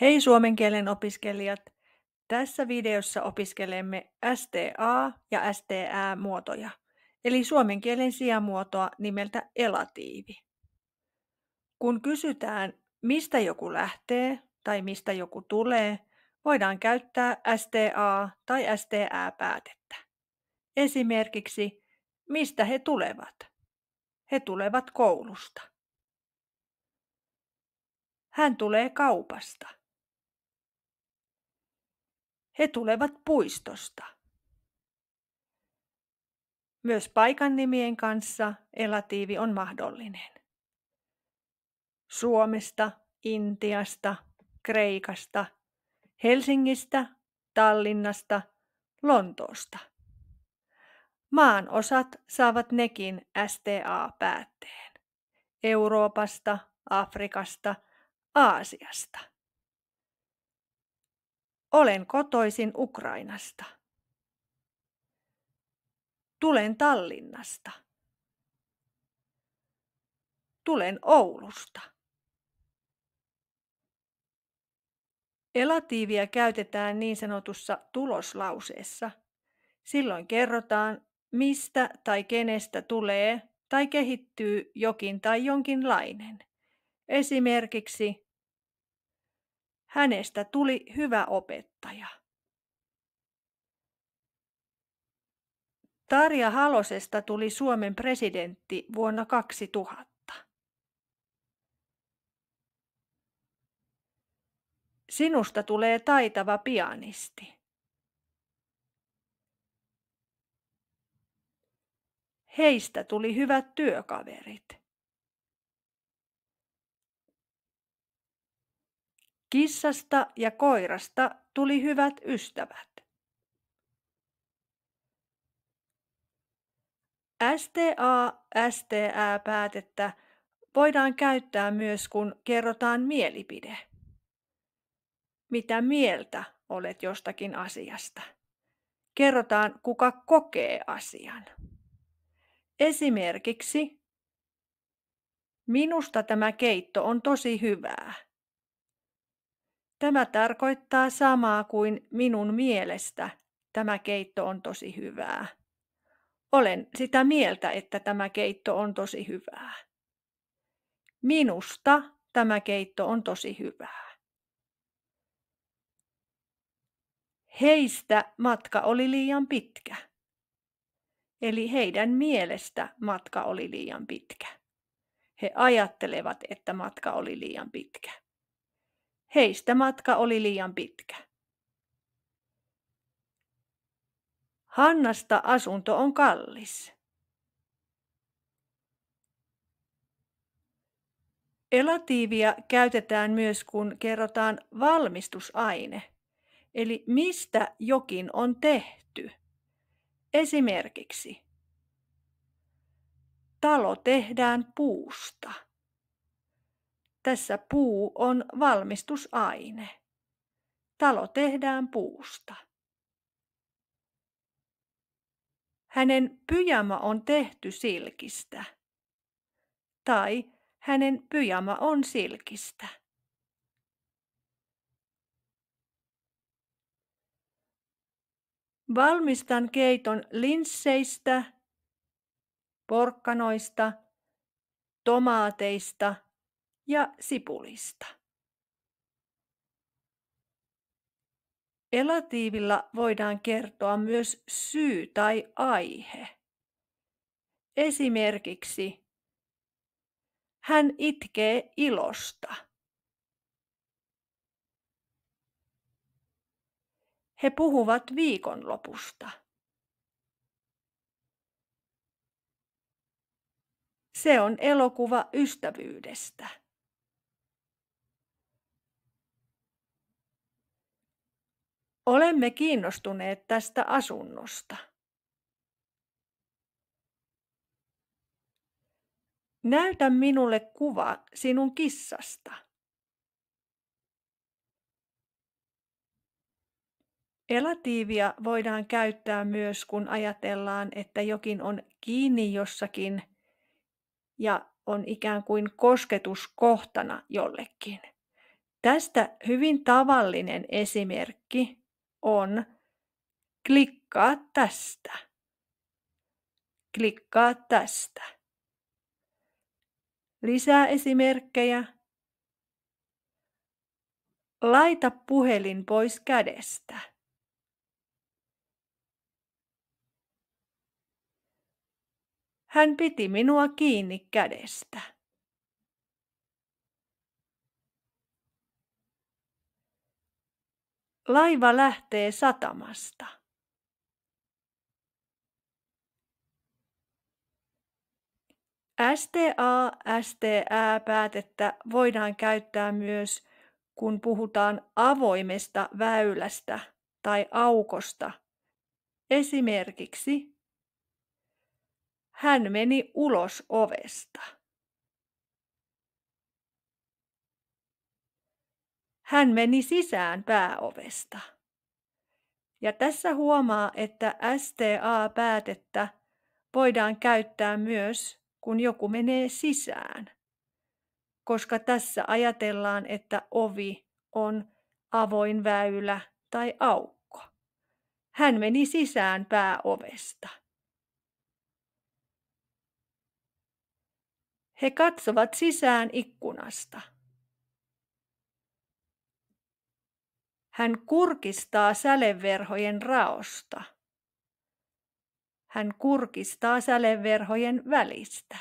Hei suomen kielen opiskelijat! Tässä videossa opiskelemme STA- ja STÄ-muotoja, eli suomen kielen sijamuotoa nimeltä elatiivi. Kun kysytään, mistä joku lähtee tai mistä joku tulee, voidaan käyttää STA- tai STÄ-päätettä. Esimerkiksi, mistä he tulevat? He tulevat koulusta. Hän tulee kaupasta. He tulevat puistosta. Myös paikan nimien kanssa elatiivi on mahdollinen. Suomesta, Intiasta, Kreikasta, Helsingistä, Tallinnasta, Lontoosta. Maan osat saavat nekin STA-päätteen. Euroopasta, Afrikasta, Aasiasta. Olen kotoisin Ukrainasta. Tulen Tallinnasta. Tulen Oulusta. Elatiivia käytetään niin sanotussa tuloslauseessa. Silloin kerrotaan, mistä tai kenestä tulee tai kehittyy jokin tai jonkinlainen. Esimerkiksi Hänestä tuli hyvä opettaja. Tarja Halosesta tuli Suomen presidentti vuonna 2000. Sinusta tulee taitava pianisti. Heistä tuli hyvät työkaverit. Kissasta ja koirasta tuli hyvät ystävät. STA-STÄ-päätettä voidaan käyttää myös, kun kerrotaan mielipide. Mitä mieltä olet jostakin asiasta? Kerrotaan, kuka kokee asian. Esimerkiksi, minusta tämä keitto on tosi hyvää. Tämä tarkoittaa samaa kuin minun mielestä. Tämä keitto on tosi hyvää. Olen sitä mieltä, että tämä keitto on tosi hyvää. Minusta tämä keitto on tosi hyvää. Heistä matka oli liian pitkä. Eli heidän mielestä matka oli liian pitkä. He ajattelevat, että matka oli liian pitkä. Heistä matka oli liian pitkä. Hannasta asunto on kallis. Elatiivia käytetään myös, kun kerrotaan valmistusaine, eli mistä jokin on tehty. Esimerkiksi talo tehdään puusta. Tässä puu on valmistusaine. Talo tehdään puusta. Hänen pyjama on tehty silkistä. Tai hänen pyjama on silkistä. Valmistan keiton linsseistä, porkkanoista, tomaateista – ja sipulista. Elatiivilla voidaan kertoa myös syy tai aihe. Esimerkiksi hän itkee ilosta. He puhuvat viikonlopusta. Se on elokuva ystävyydestä. Olemme kiinnostuneet tästä asunnosta. Näytä minulle kuva sinun kissasta. Elatiivia voidaan käyttää myös, kun ajatellaan, että jokin on kiinni jossakin ja on ikään kuin kosketuskohtana jollekin. Tästä hyvin tavallinen esimerkki on klikkaa tästä. Klikkaa tästä. Lisää esimerkkejä. Laita puhelin pois kädestä. Hän piti minua kiinni kädestä. Laiva lähtee satamasta. STA, STÄ päätettä voidaan käyttää myös, kun puhutaan avoimesta väylästä tai aukosta. Esimerkiksi hän meni ulos ovesta. Hän meni sisään pääovesta. Ja tässä huomaa, että STA-päätettä voidaan käyttää myös, kun joku menee sisään, koska tässä ajatellaan, että ovi on avoin väylä tai aukko. Hän meni sisään pääovesta. He katsovat sisään ikkunasta. Hän kurkistaa säleverhojen raosta. Hän kurkistaa säleverhojen välistä.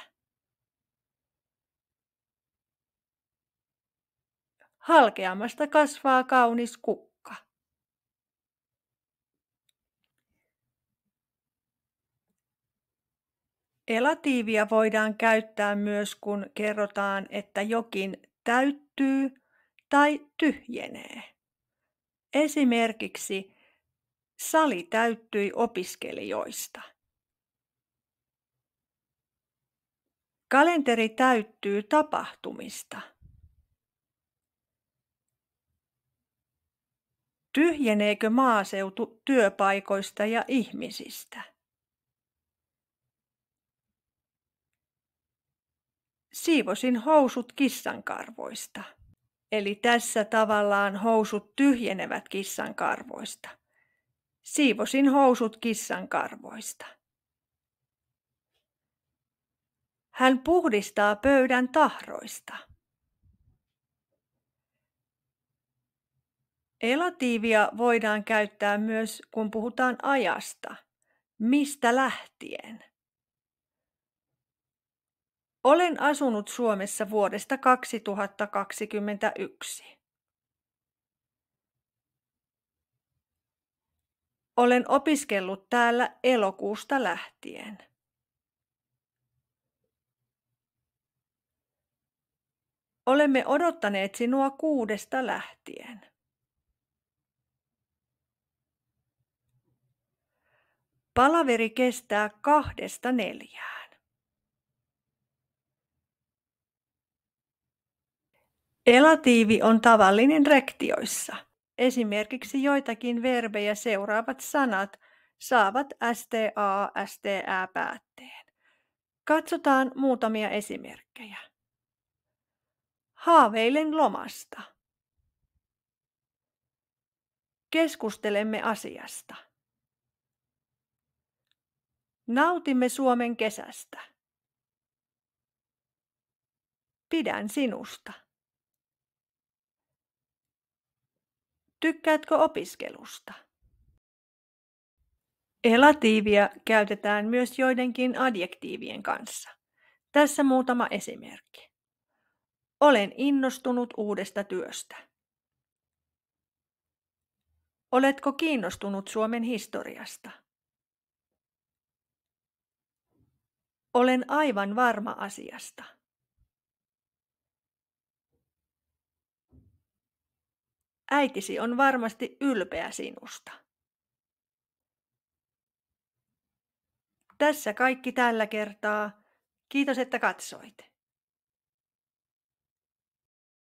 Halkeamasta kasvaa kaunis kukka. Elatiivia voidaan käyttää myös, kun kerrotaan, että jokin täyttyy tai tyhjenee. Esimerkiksi sali täyttyi opiskelijoista. Kalenteri täyttyy tapahtumista. Tyhjeneekö maaseutu työpaikoista ja ihmisistä? Siivosin housut kissankarvoista. Eli tässä tavallaan housut tyhjenevät kissan karvoista. Siivosin housut kissan karvoista. Hän puhdistaa pöydän tahroista. Elatiivia voidaan käyttää myös, kun puhutaan ajasta. Mistä lähtien? Olen asunut Suomessa vuodesta 2021. Olen opiskellut täällä elokuusta lähtien. Olemme odottaneet sinua kuudesta lähtien. Palaveri kestää kahdesta neljää. Elatiivi on tavallinen rektioissa. Esimerkiksi joitakin verbejä seuraavat sanat saavat sta, stä päätteen. Katsotaan muutamia esimerkkejä. Haaveilen lomasta. Keskustelemme asiasta. Nautimme Suomen kesästä. Pidän sinusta. Tykkäätkö opiskelusta? Elatiivia käytetään myös joidenkin adjektiivien kanssa. Tässä muutama esimerkki. Olen innostunut uudesta työstä. Oletko kiinnostunut Suomen historiasta? Olen aivan varma asiasta. Äitisi on varmasti ylpeä sinusta. Tässä kaikki tällä kertaa. Kiitos, että katsoit.